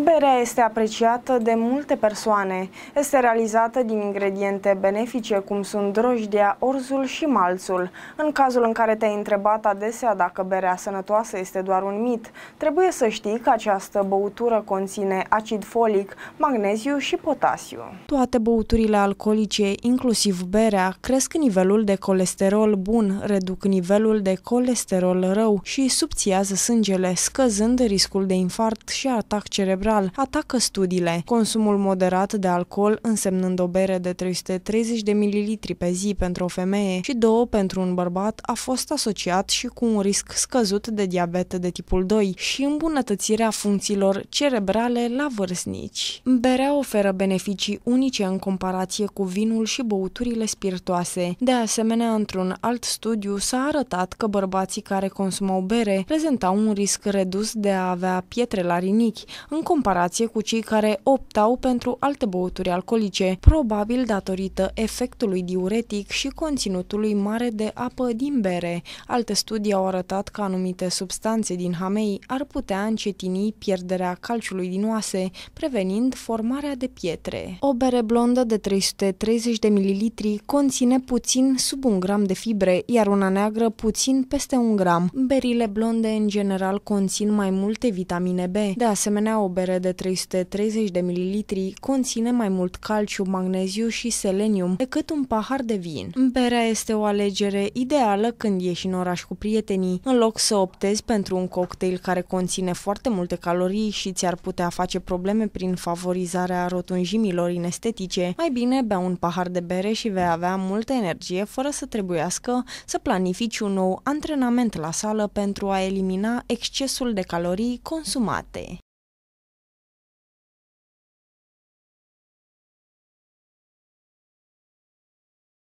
Berea este apreciată de multe persoane. Este realizată din ingrediente benefice, cum sunt drojdia, orzul și malțul. În cazul în care te-ai întrebat adesea dacă berea sănătoasă este doar un mit, trebuie să știi că această băutură conține acid folic, magneziu și potasiu. Toate băuturile alcoolice, inclusiv berea, cresc nivelul de colesterol bun, reduc nivelul de colesterol rău și subțiază sângele, scăzând riscul de infart și atac cerebral cerebral, atacă studiile. Consumul moderat de alcool, însemnând o bere de 330 de mililitri pe zi pentru o femeie și două pentru un bărbat, a fost asociat și cu un risc scăzut de diabet de tipul 2 și îmbunătățirea funcțiilor cerebrale la vârstnici. Berea oferă beneficii unice în comparație cu vinul și băuturile spiritoase. De asemenea, într-un alt studiu s-a arătat că bărbații care consumau bere prezentau un risc redus de a avea pietre la rinichi, în comparație cu cei care optau pentru alte băuturi alcoolice, probabil datorită efectului diuretic și conținutului mare de apă din bere. Alte studii au arătat că anumite substanțe din hamei ar putea încetini pierderea calciului din oase, prevenind formarea de pietre. O bere blondă de 330 de mililitri conține puțin sub un gram de fibre, iar una neagră puțin peste un gram. Berile blonde în general conțin mai multe vitamine B. De asemenea, o bere bere de 330 de ml conține mai mult calciu, magneziu și selenium decât un pahar de vin. Berea este o alegere ideală când ieși în oraș cu prietenii. În loc să optezi pentru un cocktail care conține foarte multe calorii și ți-ar putea face probleme prin favorizarea rotunjimilor inestetice, mai bine bea un pahar de bere și vei avea multă energie fără să trebuiască să planifici un nou antrenament la sală pentru a elimina excesul de calorii consumate.